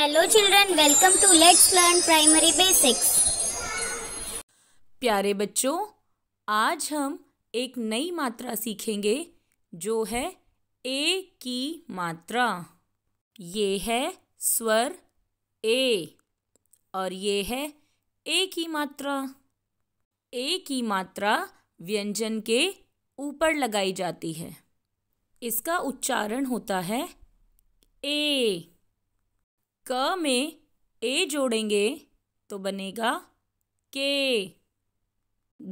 hello children welcome to let's learn primary basics प्यारे बच्चों आज हम एक नई मात्रा सीखेंगे जो है ए की मात्रा ये है स्वर ए और ये है ए की मात्रा ए की मात्रा व्यंजन के ऊपर लगाई जाती है इसका उच्चारण होता है ए क में ए जोड़ेंगे तो बनेगा के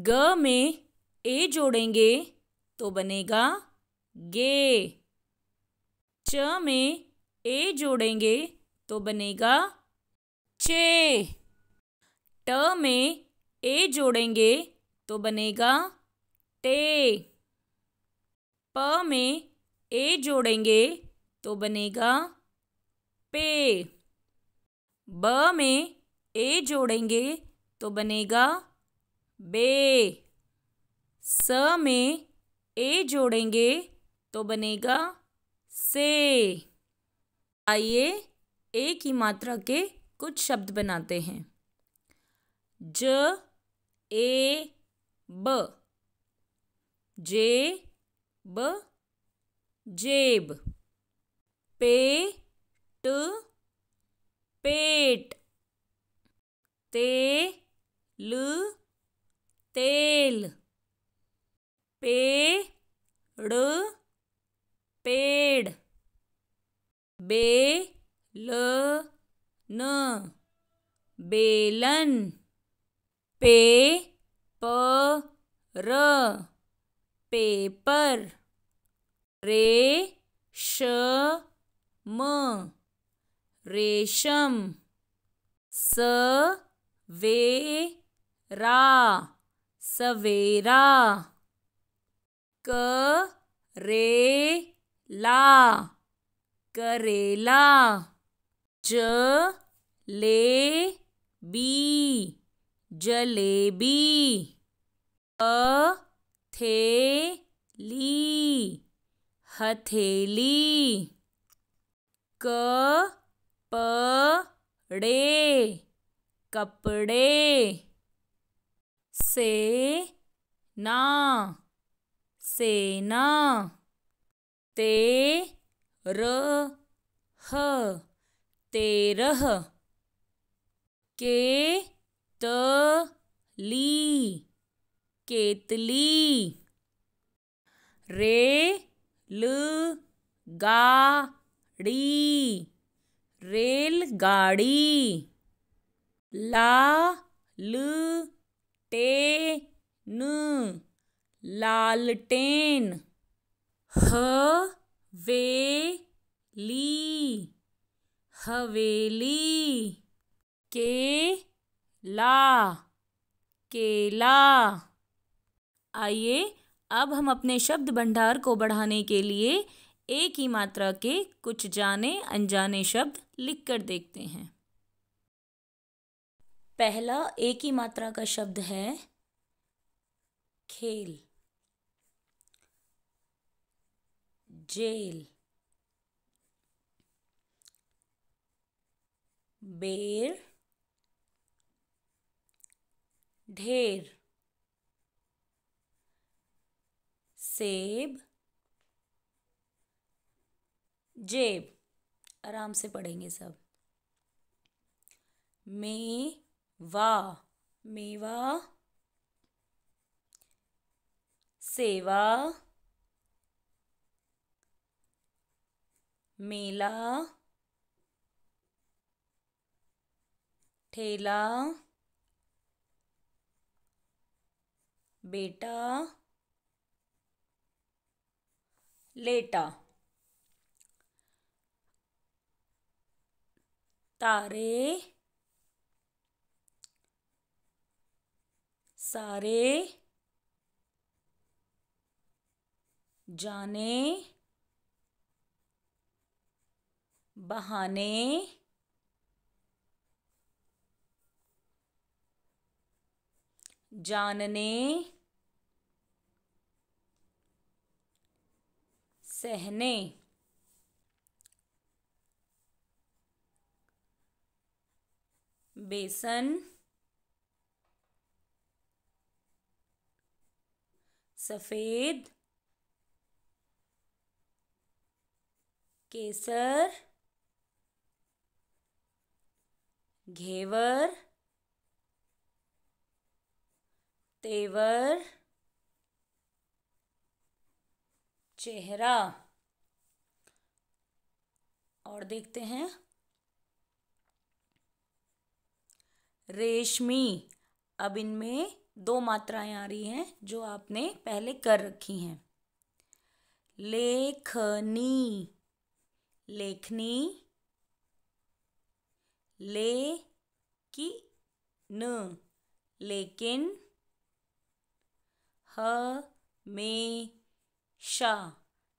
ग में ए जोड़ेंगे तो बनेगा गे च में ए जोड़ेंगे तो बनेगा चे ट में ए जोड़ेंगे तो बनेगा टे प में ए जोड़ेंगे तो बनेगा पे ब में ए जोड़ेंगे तो बनेगा बे स में ए जोड़ेंगे तो बनेगा से आइए ए की मात्रा के कुछ शब्द बनाते हैं ज ए ब जे ब जेब पे ट ते ल तेल पे ड़ पेड़ बे ल न बेलन पे प र पेपर रे श म रेशम स वे रा सवेरा क रे ला करेला ज ले बी जलेबी अ थे ली हथेली क प ड़े कपड़े से ना सेना ते रह तेरह के तली केतली रे ल गाड़ी रेलगाड़ी ला ल टे न लालटेन ह वे ली हवेली के ला केला आइए अब हम अपने शब्द भंडार को बढ़ाने के लिए एक ही मात्रा के कुछ जाने अनजाने शब्द लिखकर देखते हैं पहला एक ही मात्रा का शब्द है खेल जेल बेर ढेर सेब जेब आराम से पढ़ेंगे सब में वा मेवा सेवा मेला ठेला बेटा लेटा तारे सारे जाने बहाने जानने सहने बेसन सफ़ेद केसर घेवर तेवर चेहरा और देखते हैं रेशमी अब इनमें दो मात्राएं आ रही हैं जो आपने पहले कर रखी हैं लेखनी लेखनी ले की न लेकिन हमेशा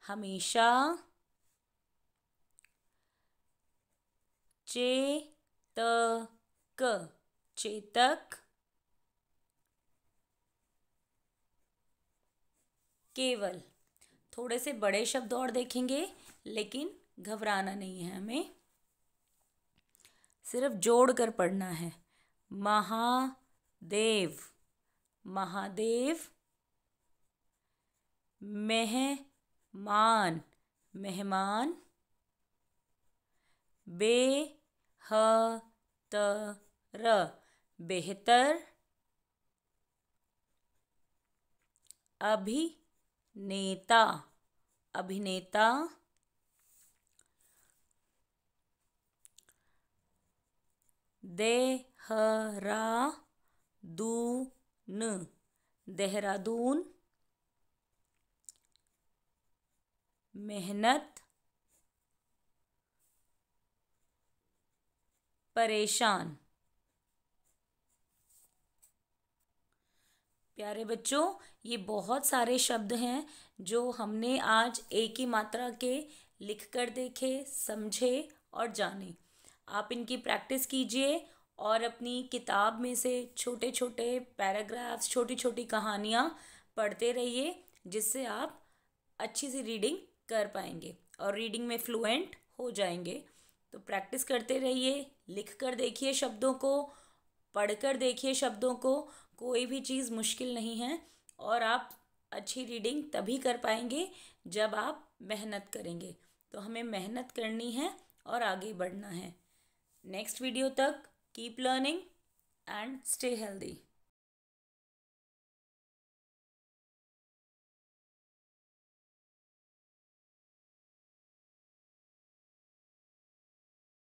हमेशा चेतक चेतक केवल थोड़े से बड़े शब्द और देखेंगे लेकिन घबराना नहीं है हमें सिर्फ जोड़ कर पढ़ना है महादेव महादेव मेहमान मेहमान र बेहतर अभी नेता अभिनेता दून देहरादून मेहनत परेशान प्यारे बच्चों ये बहुत सारे शब्द हैं जो हमने आज एक ही मात्रा के लिख कर देखे समझे और जाने आप इनकी प्रैक्टिस कीजिए और अपनी किताब में से छोटे छोटे पैराग्राफ्स छोटी छोटी कहानियाँ पढ़ते रहिए जिससे आप अच्छी सी रीडिंग कर पाएंगे और रीडिंग में फ्लुएंट हो जाएंगे तो प्रैक्टिस करते रहिए लिख कर देखिए शब्दों को पढ़कर देखिए शब्दों को कोई भी चीज़ मुश्किल नहीं है और आप अच्छी रीडिंग तभी कर पाएंगे जब आप मेहनत करेंगे तो हमें मेहनत करनी है और आगे बढ़ना है नेक्स्ट वीडियो तक keep learning and stay healthy